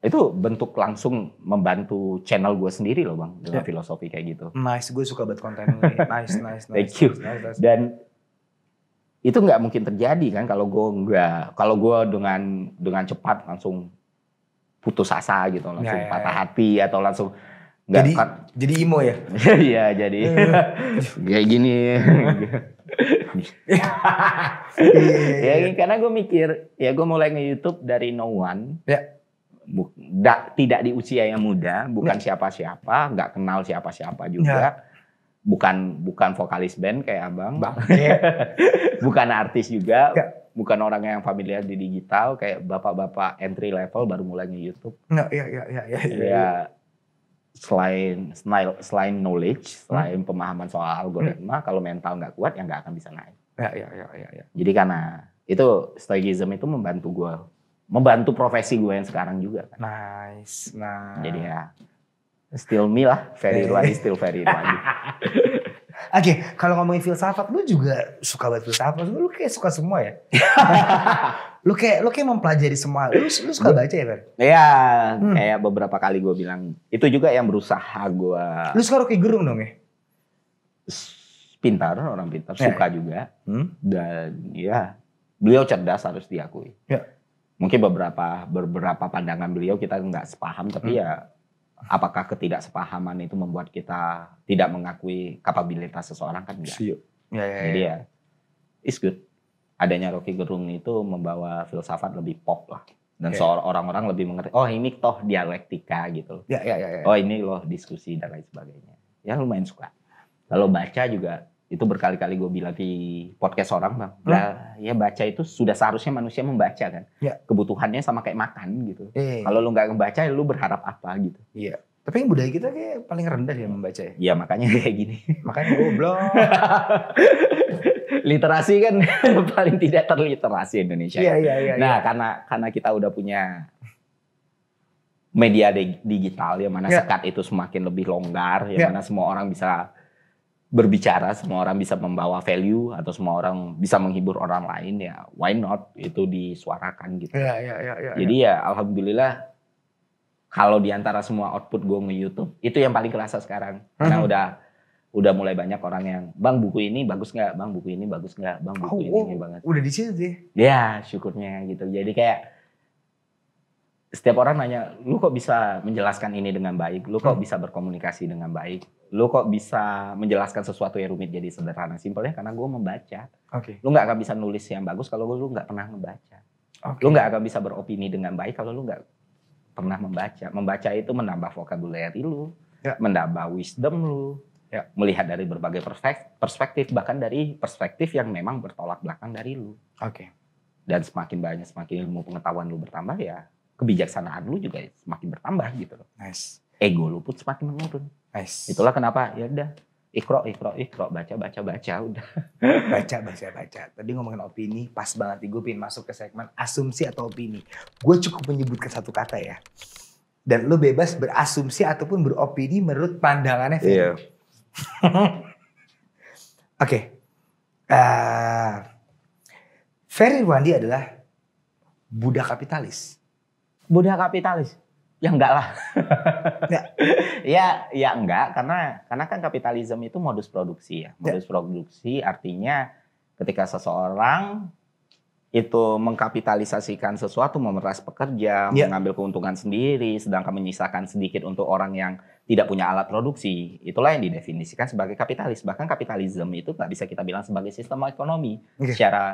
itu bentuk langsung membantu channel gue sendiri loh bang dengan yeah. filosofi kayak gitu. Nice, gue suka buat konten nice, nice, nice. Thank nice, you. Nice, nice, Dan itu nggak mungkin terjadi kan kalau gue nggak kalau gue dengan dengan cepat langsung putus asa gitu langsung yeah, yeah, ya. patah hati atau langsung Nggak, jadi kan. jadi imo ya? Iya jadi kayak gini. Iya. ya karena gue mikir ya gue mulai nge YouTube dari no one. Ya. Buk, da, tidak di usia yang muda, bukan ya. siapa-siapa, nggak -siapa, kenal siapa-siapa ya. juga. Ya. Bukan bukan vokalis band kayak Abang. Bang. Ya. bukan artis juga. Ya bukan orang yang familiar di digital kayak bapak-bapak entry level baru mulai nge YouTube. Nah, iya iya iya iya. Ya, ya selain selain knowledge, hmm. selain hmm. pemahaman soal algoritma, hmm. kalau mental nggak kuat ya nggak akan bisa naik. Ya, ya, ya, ya, ya. Jadi karena itu stoicism itu membantu gue, membantu profesi gue yang sekarang juga. Kan. Nice, nah. Jadi ya, still me lah, very lucky, iya. still very lucky. Oke, okay, kalau ngomongin filsafat, lu juga suka banget filsafat. Lu kayak suka semua ya. lu kayak lu kayak mempelajari semua. Lu, lu suka baca ya, Fer? Iya, hmm. kayak beberapa kali gua bilang. Itu juga yang berusaha gua. Lu suka Rocky Gerung dong ya? Pintar, orang pintar. Ya, ya. Suka juga. Hmm? Dan ya, beliau cerdas harus diakui. Ya. Mungkin beberapa beberapa pandangan beliau kita nggak sepaham, tapi hmm. ya apakah ketidaksepahaman itu membuat kita tidak mengakui kapabilitas seseorang kan enggak. Ya, ya, ya. Jadi ya. ya, it's good. Adanya Rocky Gerung itu membawa filsafat lebih pop lah. Dan seorang orang-orang lebih mengerti, oh ini toh dialektika gitu. Ya, ya, ya, ya. Oh ini loh diskusi dan lain sebagainya. Ya lumayan suka. Lalu baca juga itu berkali-kali gue bilang di podcast orang bang hmm? nah ya baca itu sudah seharusnya manusia membaca kan ya. kebutuhannya sama kayak makan gitu eh. kalau lu nggak membaca lo ya lu berharap apa gitu iya tapi yang budaya kita kayak paling rendah ya membaca ya iya makanya kayak gini makanya goblok literasi kan paling tidak terliterasi Indonesia iya kan? iya iya nah ya. karena karena kita udah punya media digital ya mana ya. sekat itu semakin lebih longgar ya, ya. mana semua orang bisa berbicara semua orang bisa membawa value atau semua orang bisa menghibur orang lain ya why not itu disuarakan gitu ya, ya, ya, ya, jadi ya, ya alhamdulillah kalau diantara semua output gue nge YouTube itu yang paling kerasa sekarang karena -huh. Hmm. udah udah mulai banyak orang yang bang buku ini bagus nggak bang buku ini bagus nggak bang buku oh, ini oh, banget udah di situ sih ya syukurnya gitu jadi kayak setiap orang nanya, lu kok bisa menjelaskan ini dengan baik? Lu kok hmm. bisa berkomunikasi dengan baik? Lu kok bisa menjelaskan sesuatu yang rumit jadi sederhana? Simpelnya karena gue membaca. Okay. Lu nggak akan bisa nulis yang bagus kalau lu nggak pernah membaca. Okay. Lu nggak akan bisa beropini dengan baik kalau lu nggak pernah membaca. Membaca itu menambah vocabulary lu, ya. menambah wisdom lu, ya. melihat dari berbagai perspektif, bahkan dari perspektif yang memang bertolak belakang dari lu. Oke. Okay. Dan semakin banyak, semakin ilmu pengetahuan lu bertambah ya kebijaksanaan lu juga semakin bertambah gitu loh. Nice. Ego lu pun semakin menurun. Nice. Itulah kenapa ya udah ikro ikro ikro baca baca baca udah baca baca baca tadi ngomongin opini pas banget nih gue pin masuk ke segmen asumsi atau opini gue cukup menyebutkan satu kata ya dan lu bebas berasumsi ataupun beropini menurut pandangannya iya. oke okay. Eh, Ferry Wandi adalah budak kapitalis budaya kapitalis? Ya enggak lah. enggak. ya, ya enggak karena karena kan kapitalisme itu modus produksi ya. ya. Modus ya. produksi artinya ketika seseorang itu mengkapitalisasikan sesuatu, memeras pekerja, ya. mengambil keuntungan sendiri, sedangkan menyisakan sedikit untuk orang yang tidak punya alat produksi. Itulah yang didefinisikan sebagai kapitalis. Bahkan kapitalisme itu nggak bisa kita bilang sebagai sistem ekonomi ya. secara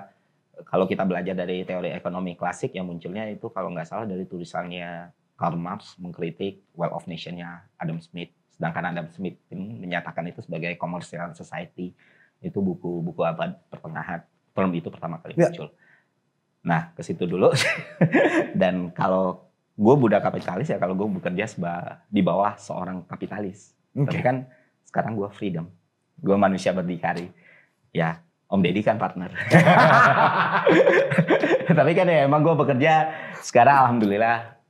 kalau kita belajar dari teori ekonomi klasik yang munculnya itu kalau nggak salah dari tulisannya Karl Marx mengkritik Wealth of Nationsnya Adam Smith. Sedangkan Adam Smith menyatakan itu sebagai commercial society. Itu buku-buku abad pertengahan. Term itu pertama kali ya. muncul. Nah, ke situ dulu. Dan kalau gue budak kapitalis ya kalau gue bekerja seba, di bawah seorang kapitalis. Okay. Tapi kan sekarang gue freedom. Gue manusia berdikari. Ya, Om Deddy kan partner. Tapi kan ya emang gue bekerja sekarang alhamdulillah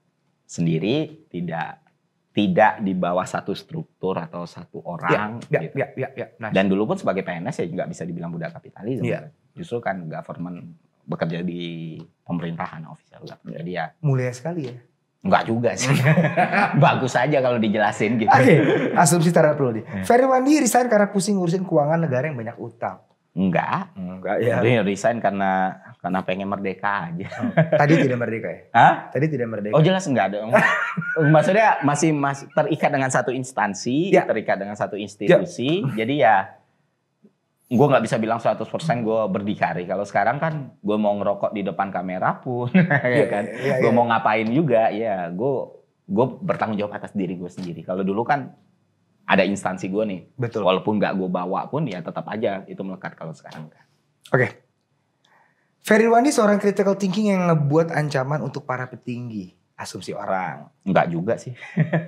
sendiri tidak tidak di bawah satu struktur atau satu ya, orang. Ya, gitu. ya, ya, ya, Nice. Dan dulu pun sebagai PNS ya juga bisa dibilang budak kapitalisme. Ya. Justru kan government bekerja di pemerintahan official government. Jadi ya mulia sekali ya. Enggak juga sih. Bagus aja kalau dijelasin gitu. Oke, okay. asumsi terhadap perlu di. Iya. Ferry Wandi resign karena pusing ngurusin keuangan negara yang banyak utang. Enggak. Enggak ya. Dia resign karena karena pengen merdeka aja. Oh. Tadi tidak merdeka ya? Hah? Tadi tidak merdeka. Oh jelas enggak dong. Maksudnya masih masih terikat dengan satu instansi, ya. terikat dengan satu ya. institusi. Ya. Jadi ya gue nggak bisa bilang 100% gue berdikari. Kalau sekarang kan gue mau ngerokok di depan kamera pun, ya iya, kan. Ya, ya, ya. Gue iya. mau ngapain juga, ya gue gue bertanggung jawab atas diri gue sendiri. Kalau dulu kan ada instansi gue nih. Betul. Walaupun nggak gue bawa pun ya tetap aja itu melekat kalau sekarang Oke. Okay. Ferry Wandi seorang critical thinking yang ngebuat ancaman untuk para petinggi. Asumsi orang. Enggak juga sih.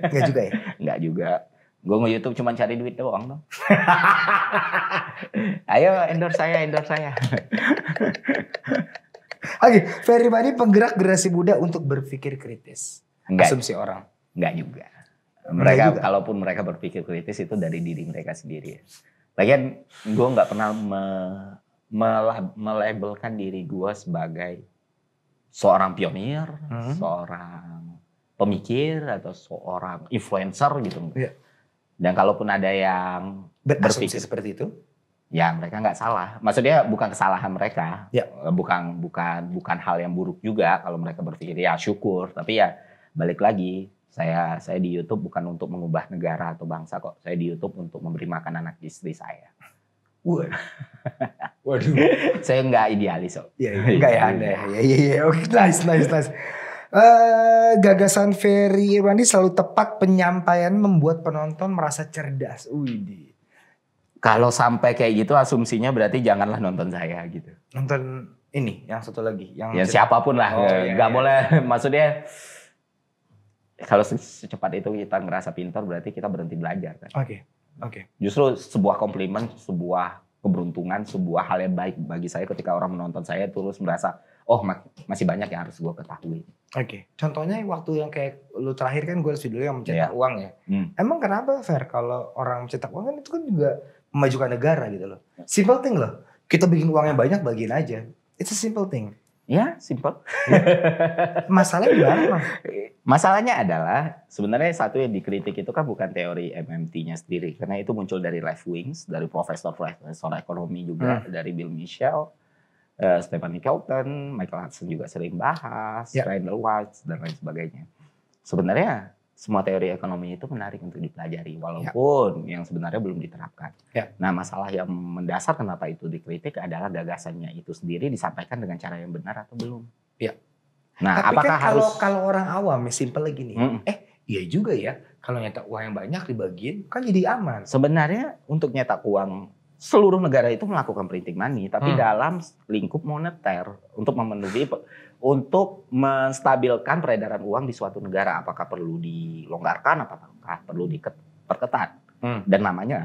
Enggak juga ya? Enggak juga. Gue nge YouTube cuma cari duit doang dong. Ayo endorse saya, endorse saya. Oke, okay, Ferry Wandi penggerak generasi muda untuk berpikir kritis. Enggak. Asumsi orang. Enggak juga mereka kalaupun mereka berpikir kritis itu dari diri mereka sendiri. Lagian gue nggak pernah me, melabelkan diri gue sebagai seorang pionir, hmm. seorang pemikir atau seorang influencer gitu. Ya. Dan kalaupun ada yang berpikir seperti itu, ya mereka nggak salah. Maksudnya bukan kesalahan mereka, ya. bukan bukan bukan hal yang buruk juga kalau mereka berpikir ya syukur. Tapi ya balik lagi saya saya di YouTube bukan untuk mengubah negara atau bangsa kok. Saya di YouTube untuk memberi makan anak istri saya. Waduh. Waduh. saya nggak idealis kok. Iya, iya. Nggak ya Anda. Iya, iya, iya, iya. Oke, nice, nice, nice. Uh, gagasan Ferry Irwandi selalu tepat penyampaian membuat penonton merasa cerdas. Widih kalau sampai kayak gitu asumsinya berarti janganlah nonton saya gitu. Nonton ini yang satu lagi yang ya siapapun lah oh, iya, nggak iya. boleh maksudnya kalau secepat itu kita ngerasa pintar berarti kita berhenti belajar kan. Oke. Okay. Oke. Okay. Justru sebuah komplimen, sebuah keberuntungan, sebuah hal yang baik bagi saya ketika orang menonton saya terus merasa oh masih banyak yang harus gue ketahui. Oke. Okay. Contohnya waktu yang kayak lu terakhir kan gue harus video yang mencetak yeah. uang ya. Hmm. Emang kenapa fair kalau orang mencetak uang kan itu kan juga memajukan negara gitu loh. Simple thing loh. Kita bikin uangnya banyak bagiin aja. It's a simple thing. Ya, simple. Iya. Masalahnya gimana? Masalahnya adalah sebenarnya satu yang dikritik itu kan bukan teori MMT-nya sendiri, karena itu muncul dari left wings, dari profesor-profesor ekonomi juga hmm. dari Bill Michel, uh, eh, Stephanie Kelton, Michael Hudson juga sering bahas, yeah. Randall Watts dan lain sebagainya. Sebenarnya semua teori ekonomi itu menarik untuk dipelajari ya. walaupun ya. yang sebenarnya belum diterapkan. Ya. Nah, masalah yang mendasar kenapa itu dikritik adalah gagasannya itu sendiri disampaikan dengan cara yang benar atau belum. Ya. Nah, Tapi apakah kan kalau, harus kalau orang awam simpel lagi ya, Mm -mm. Eh, iya juga ya. Kalau nyetak uang yang banyak dibagiin kan jadi aman. Sebenarnya untuk nyetak uang seluruh negara itu melakukan printing money tapi hmm. dalam lingkup moneter untuk memenuhi untuk menstabilkan peredaran uang di suatu negara apakah perlu dilonggarkan apakah perlu diperketat hmm. dan namanya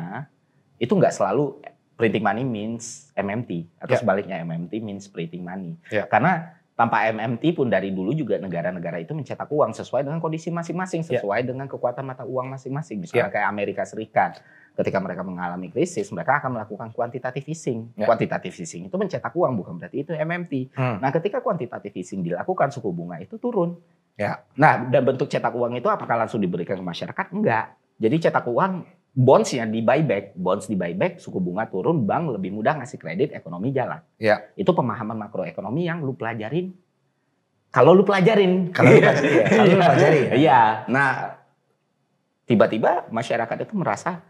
itu nggak selalu printing money means MMT atau yeah. sebaliknya MMT means printing money yeah. karena tanpa MMT pun dari dulu juga negara-negara itu mencetak uang sesuai dengan kondisi masing-masing ya. sesuai yeah. dengan kekuatan mata uang masing-masing misalnya yeah. kayak Amerika Serikat ketika mereka mengalami krisis, mereka akan melakukan quantitative easing. Yeah. Ya. easing itu mencetak uang, bukan berarti itu MMT. Hmm. Nah, ketika quantitative easing dilakukan, suku bunga itu turun. Yeah. Nah, dan bentuk cetak uang itu apakah langsung diberikan ke masyarakat? Enggak. Jadi cetak uang bonds yang di buyback, bonds di buyback, suku bunga turun, bank lebih mudah ngasih kredit, ekonomi jalan. Ya. Itu pemahaman makroekonomi yang lu pelajarin. Kalau lu pelajarin, kalau lu iya. pelajarin, ya. kalau lu pelajarin. Iya. Nah, tiba-tiba masyarakat itu merasa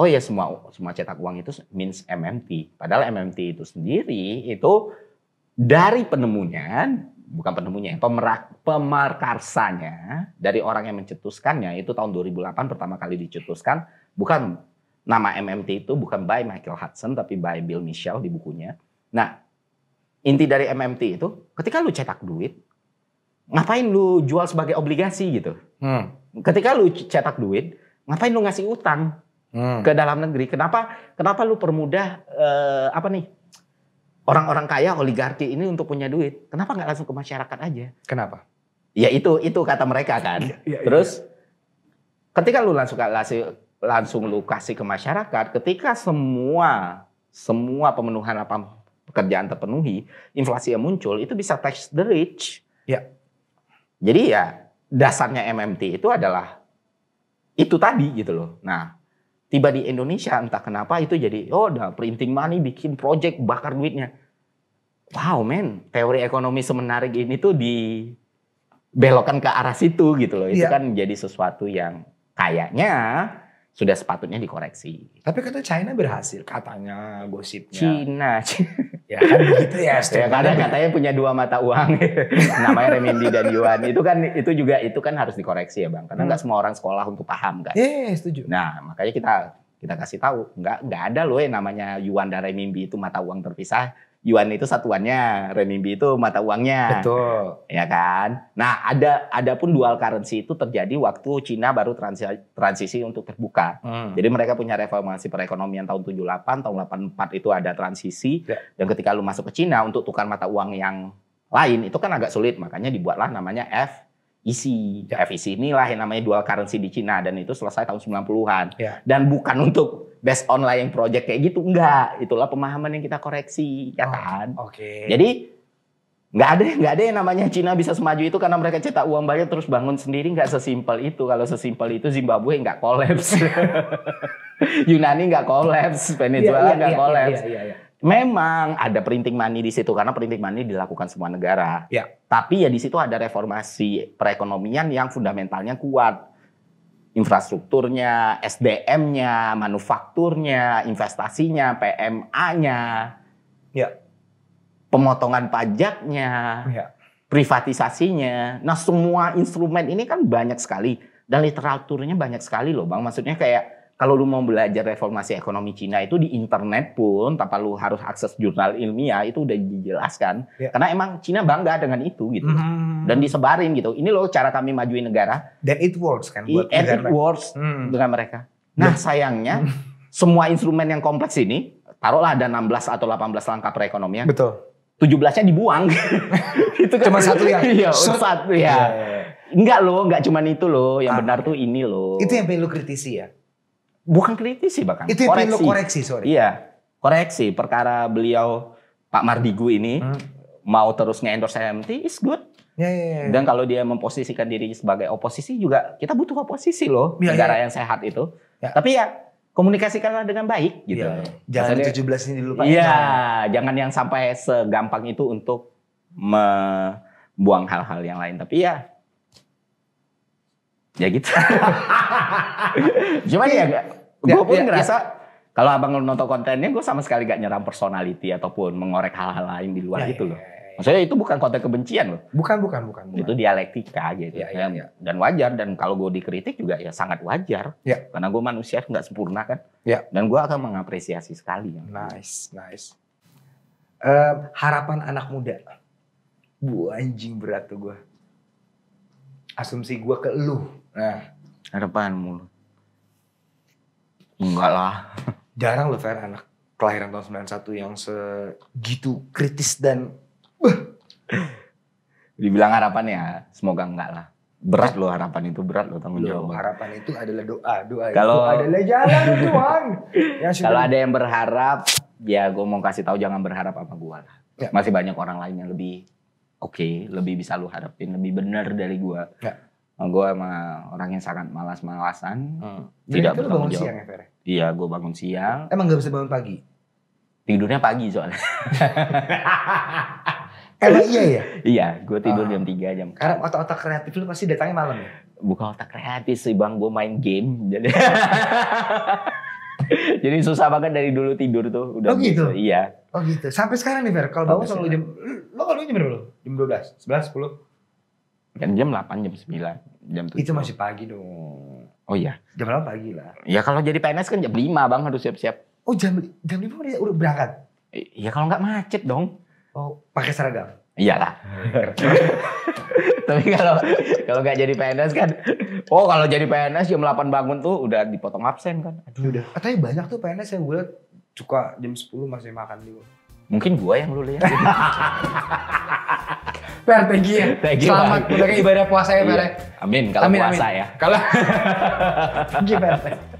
oh ya semua semua cetak uang itu means MMT. Padahal MMT itu sendiri itu dari penemunya bukan penemunya, pemerak, pemarkarsanya dari orang yang mencetuskannya itu tahun 2008 pertama kali dicetuskan bukan nama MMT itu bukan by Michael Hudson tapi by Bill Mitchell di bukunya. Nah, inti dari MMT itu ketika lu cetak duit ngapain lu jual sebagai obligasi gitu. Hmm. Ketika lu cetak duit, ngapain lu ngasih utang? hmm. ke dalam negeri. Kenapa? Kenapa lu permudah uh, apa nih orang-orang kaya oligarki ini untuk punya duit? Kenapa nggak langsung ke masyarakat aja? Kenapa? Ya itu itu kata mereka kan. Ya, ya, Terus ya. ketika lu langsung kasih langsung lu kasih ke masyarakat, ketika semua semua pemenuhan apa pekerjaan terpenuhi, inflasi yang muncul itu bisa tax the rich. Ya. Jadi ya dasarnya MMT itu adalah itu tadi gitu loh. Nah, Tiba di Indonesia entah kenapa itu jadi oh udah printing money bikin project bakar duitnya. Wow men, teori ekonomi semenarik ini tuh di belokan ke arah situ gitu loh. Itu yeah. kan jadi sesuatu yang kayaknya sudah sepatutnya dikoreksi. Tapi kata China berhasil katanya gosipnya. China, Ya kan begitu ya. ya karena katanya punya dua mata uang. Namanya renminbi dan yuan. Itu kan itu juga itu kan harus dikoreksi ya Bang. Karena hmm. nggak hmm. semua orang sekolah untuk paham kan. Iya, yeah, setuju. Nah, makanya kita kita kasih tahu nggak nggak ada loh yang namanya yuan dan renminbi itu mata uang terpisah yuan itu satuannya, renminbi itu mata uangnya. Betul. Ya kan? Nah, ada ada pun dual currency itu terjadi waktu Cina baru transi, transisi untuk terbuka. Hmm. Jadi mereka punya reformasi perekonomian tahun 78, tahun 84 itu ada transisi ya. dan ketika lu masuk ke Cina untuk tukar mata uang yang lain itu kan agak sulit, makanya dibuatlah namanya F isi e ya. FEC inilah yang namanya dual currency di Cina dan itu selesai tahun 90-an. Ya. Dan bukan untuk Best online yang project kayak gitu enggak itulah pemahaman yang kita koreksi ya oh, kan oke okay. jadi nggak ada nggak ada yang namanya Cina bisa semaju itu karena mereka cetak uang banyak terus bangun sendiri nggak sesimpel itu kalau sesimpel itu Zimbabwe nggak kolaps Yunani nggak kolaps Venezuela iya, iya, nggak iya, kolaps memang ada printing money di situ karena printing money dilakukan semua negara ya. tapi ya di situ ada reformasi perekonomian yang fundamentalnya kuat infrastrukturnya, SDM-nya, manufakturnya, investasinya, PMA-nya, ya. pemotongan pajaknya, ya. privatisasinya. Nah semua instrumen ini kan banyak sekali dan literaturnya banyak sekali loh bang. Maksudnya kayak kalau lu mau belajar reformasi ekonomi Cina itu di internet pun tanpa lu harus akses jurnal ilmiah itu udah dijelaskan ya. karena emang Cina bangga dengan itu gitu mm -hmm. dan disebarin gitu ini loh cara kami majuin negara dan it works kan buat and it works hmm. dengan mereka nah ya. sayangnya hmm. semua instrumen yang kompleks ini taruhlah ada 16 atau 18 langkah perekonomian betul 17-nya dibuang itu kan cuma satu yang iya, satu ya ya. enggak loh enggak cuman itu loh yang ah. benar tuh ini loh itu yang perlu kritisi ya bukan kritisi bahkan itu koreksi. Itu koreksi sorry. Iya koreksi perkara beliau Pak Mardigu ini hmm. mau terus nge-endorse MT is good. Ya, ya, ya, ya. Dan kalau dia memposisikan diri sebagai oposisi juga kita butuh oposisi loh ya, ya. negara ya. yang sehat itu. Ya. Tapi ya komunikasikanlah dengan baik gitu. Ya, jangan Maksudnya, 17 ini dilupakan. Iya, jangan yang sampai segampang itu untuk membuang hal-hal yang lain. Tapi ya ya gitu. Cuman ya, iya. gue ya, pun ya, ngerasa ya. kalau abang nonton kontennya, gue sama sekali gak nyerang personality ataupun mengorek hal-hal lain di luar ya, gitu ya, loh. Ya, ya. Maksudnya itu bukan konten kebencian loh. Bukan, bukan, bukan. bukan. Itu dialektika gitu. Ya, ya, kan. ya. Dan wajar. Dan kalau gue dikritik juga ya sangat wajar. Ya. Karena gue manusia nggak sempurna kan. Ya. Dan gue akan mengapresiasi sekali. Ya. Nice, nice. Uh, harapan anak muda. Bu anjing berat tuh gue. Asumsi gue ke lu Nah, harapan mulu. Enggak lah. Jarang loh Fer anak kelahiran tahun 91 yang segitu kritis dan dibilang harapan ya, semoga enggak lah. Berat loh harapan itu, berat loh tanggung jawab. Harapan itu adalah doa, doa Kalau itu adalah jalan Tuhan. ya, Kalau ada yang berharap, ya gue mau kasih tahu jangan berharap apa gua lah. Ya. Masih banyak orang lain yang lebih oke, okay, lebih bisa lu harapin, lebih benar dari gua. Ya Oh, gue emang orang yang sangat malas-malasan hmm. tidak Jadi bangun siang ya Fere? iya gue bangun siang emang gak bisa bangun pagi tidurnya pagi soalnya emang iya ya iya gue tidur oh. jam 3 jam karena otak-otak kreatif lu pasti datangnya malam ya bukan otak kreatif sih bang gue main game jadi jadi susah banget dari dulu tidur tuh udah oh gitu bisa, iya oh gitu sampai sekarang nih Fer kalau bangun selalu jam lo kalau jam berapa lo jam 12 11 10 dan jam 8, jam 9, jam 7. Itu masih pagi dong. Oh iya. Jam 8 pagi lah. Ya kalau jadi PNS kan jam 5 bang harus siap-siap. Oh jam, jam 5 udah, udah berangkat? Iya kalau nggak macet dong. Oh pakai seragam? Iyalah. Tapi kalau kalau nggak jadi PNS kan, oh kalau jadi PNS jam 8 bangun tuh udah dipotong absen kan. Aduh udah. Katanya banyak tuh PNS yang gue liat suka jam 10 masih makan dulu. Mungkin gue yang lu lihat. Per, thank you. Thank you Selamat menunaikan ibadah puasa ya, Per. Ya. Iya, amin, kalau amin, puasa amin. ya. Kalau... thank you, Per.